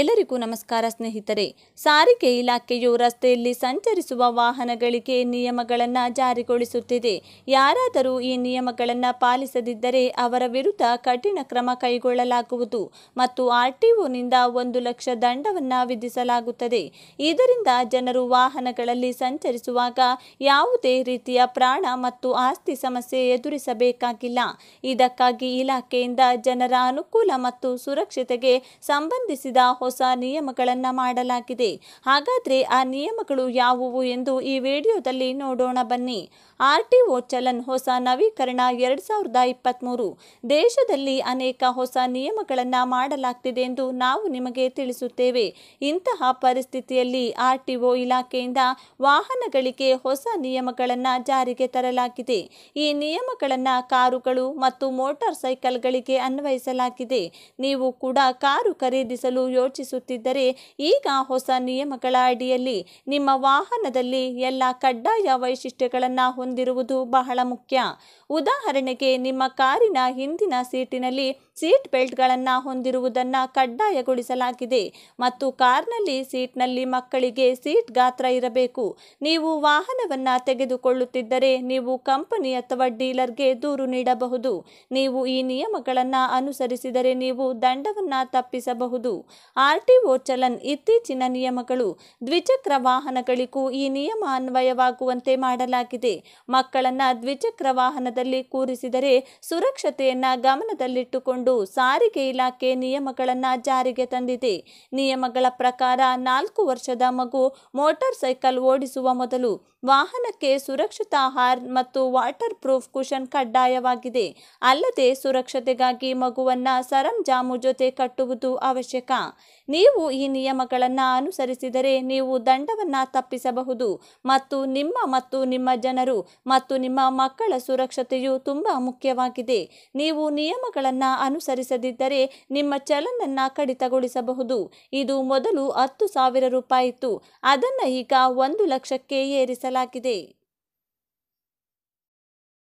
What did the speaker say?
ಎಲ್ಲರಿಗೂ ನಮಸ್ಕಾರ ಸ್ನೇಹಿತರೆ ಸಾರಿಗೆ ಇಲಾಖೆಯು ರಸ್ತೆಯಲ್ಲಿ ಸಂಚರಿಸುವ ವಾಹನಗಳಿಗೆ ನಿಯಮಗಳನ್ನು ಜಾರಿಗೊಳಿಸುತ್ತಿದೆ ಯಾರಾದರೂ ಈ ನಿಯಮಗಳನ್ನು ಪಾಲಿಸದಿದ್ದರೆ ಅವರ ವಿರುದ್ಧ ಕಠಿಣ ಕ್ರಮ ಕೈಗೊಳ್ಳಲಾಗುವುದು ಮತ್ತು ಆರ್ಟಿಒನಿಂದ ಒಂದು ಲಕ್ಷ ದಂಡವನ್ನು ವಿಧಿಸಲಾಗುತ್ತದೆ ಇದರಿಂದ ಜನರು ವಾಹನಗಳಲ್ಲಿ ಸಂಚರಿಸುವಾಗ ಯಾವುದೇ ರೀತಿಯ ಪ್ರಾಣ ಮತ್ತು ಆಸ್ತಿ ಸಮಸ್ಯೆ ಎದುರಿಸಬೇಕಾಗಿಲ್ಲ ಇದಕ್ಕಾಗಿ ಇಲಾಖೆಯಿಂದ ಜನರ ಅನುಕೂಲ ಮತ್ತು ಸುರಕ್ಷತೆಗೆ ಸಂಬಂಧಿಸಿದ ಹೊಸ ನಿಯಮಗಳನ್ನು ಮಾಡಲಾಗಿದೆ ಹಾಗಾದರೆ ಆ ನಿಯಮಗಳು ಯಾವುವು ಎಂದು ಈ ವಿಡಿಯೋದಲ್ಲಿ ನೋಡೋಣ ಬನ್ನಿ ಆರ್ ಟಿ ಒ ಚಲನ್ ಹೊಸ ನವೀಕರಣ ಎರಡು ಸಾವಿರದ ಇಪ್ಪತ್ತ್ಮೂರು ದೇಶದಲ್ಲಿ ಅನೇಕ ಹೊಸ ನಿಯಮಗಳನ್ನು ಮಾಡಲಾಗ್ತಿದೆ ಎಂದು ನಾವು ನಿಮಗೆ ತಿಳಿಸುತ್ತೇವೆ ಇಂತಹ ಪರಿಸ್ಥಿತಿಯಲ್ಲಿ ಆರ್ ಟಿ ಒ ಇಲಾಖೆಯಿಂದ ವಾಹನಗಳಿಗೆ ಹೊಸ ನಿಯಮಗಳನ್ನು ಜಾರಿಗೆ ತರಲಾಗಿದೆ ಈ ನಿಯಮಗಳನ್ನು ಕಾರುಗಳು ಮತ್ತು ಮೋಟಾರ್ ಸೈಕಲ್ಗಳಿಗೆ ಅನ್ವಯಿಸಲಾಗಿದೆ ನೀವು ಕೂಡ ಕಾರು ಖರೀದಿಸಲು ಯೋಚ ಯೋಚಿಸುತ್ತಿದ್ದರೆ ಈಗ ಹೊಸ ನಿಯಮಗಳ ಅಡಿಯಲ್ಲಿ ನಿಮ್ಮ ವಾಹನದಲ್ಲಿ ಎಲ್ಲ ಕಡ್ಡಾಯ ವೈಶಿಷ್ಟ್ಯಗಳನ್ನು ಹೊಂದಿರುವುದು ಬಹಳ ಮುಖ್ಯ ಉದಾಹರಣೆಗೆ ನಿಮ್ಮ ಕಾರಿನ ಹಿಂದಿನ ಸೀಟಿನಲ್ಲಿ ಸೀಟ್ ಬೆಲ್ಟ್ಗಳನ್ನು ಹೊಂದಿರುವುದನ್ನು ಕಡ್ಡಾಯಗೊಳಿಸಲಾಗಿದೆ ಮತ್ತು ಕಾರ್ನಲ್ಲಿ ಸೀಟ್ನಲ್ಲಿ ಮಕ್ಕಳಿಗೆ ಸೀಟ್ ಗಾತ್ರ ಇರಬೇಕು ನೀವು ವಾಹನವನ್ನು ತೆಗೆದುಕೊಳ್ಳುತ್ತಿದ್ದರೆ ನೀವು ಕಂಪನಿ ಅಥವಾ ಡೀಲರ್ಗೆ ದೂರು ನೀಡಬಹುದು ನೀವು ಈ ನಿಯಮಗಳನ್ನು ಅನುಸರಿಸಿದರೆ ನೀವು ದಂಡವನ್ನು ತಪ್ಪಿಸಬಹುದು ಆರ್ ಟಿ ಒ ಚಲನ್ ಇತ್ತೀಚಿನ ನಿಯಮಗಳು ದ್ವಿಚಕ್ರ ವಾಹನಗಳಿಗೂ ಈ ನಿಯಮ ಅನ್ವಯವಾಗುವಂತೆ ಮಾಡಲಾಗಿದೆ ಮಕ್ಕಳನ್ನು ದ್ವಿಚಕ್ರ ವಾಹನದಲ್ಲಿ ಕೂರಿಸಿದರೆ ಸುರಕ್ಷತೆಯನ್ನು ಗಮನದಲ್ಲಿಟ್ಟುಕೊಂಡು ಸಾರಿಗೆ ಇಲಾಖೆ ನಿಯಮಗಳನ್ನು ಜಾರಿಗೆ ತಂದಿದೆ ನಿಯಮಗಳ ಪ್ರಕಾರ ನಾಲ್ಕು ವರ್ಷದ ಮಗು ಮೋಟಾರ್ ಸೈಕಲ್ ಓಡಿಸುವ ಮೊದಲು ವಾಹನಕ್ಕೆ ಸುರಕ್ಷತಾ ಹಾರ್ನ್ ಮತ್ತು ವಾಟರ್ ಪ್ರೂಫ್ ಕುಷನ್ ಕಡ್ಡಾಯವಾಗಿದೆ ಅಲ್ಲದೆ ಸುರಕ್ಷತೆಗಾಗಿ ಮಗುವನ್ನು ಸರಂಜಾಮು ಜೊತೆ ಕಟ್ಟುವುದು ಅವಶ್ಯಕ ನೀವು ಈ ನಿಯಮಗಳನ್ನು ಅನುಸರಿಸಿದರೆ ನೀವು ದಂಡವನ್ನು ತಪ್ಪಿಸಬಹುದು ಮತ್ತು ನಿಮ್ಮ ಮತ್ತು ನಿಮ್ಮ ಜನರು ಮತ್ತು ನಿಮ್ಮ ಮಕ್ಕಳ ಸುರಕ್ಷತೆಯು ತುಂಬ ಮುಖ್ಯವಾಗಿದೆ ನೀವು ನಿಯಮಗಳನ್ನು ಅನುಸರಿಸದಿದ್ದರೆ ನಿಮ್ಮ ಚಲನನ್ನು ಕಡಿತಗೊಳಿಸಬಹುದು ಇದು ಮೊದಲು ಹತ್ತು ಸಾವಿರ ರೂಪಾಯಿತ್ತು ಅದನ್ನು ಈಗ ಒಂದು ಲಕ್ಷಕ್ಕೆ ಏರಿಸಲಾಗಿದೆ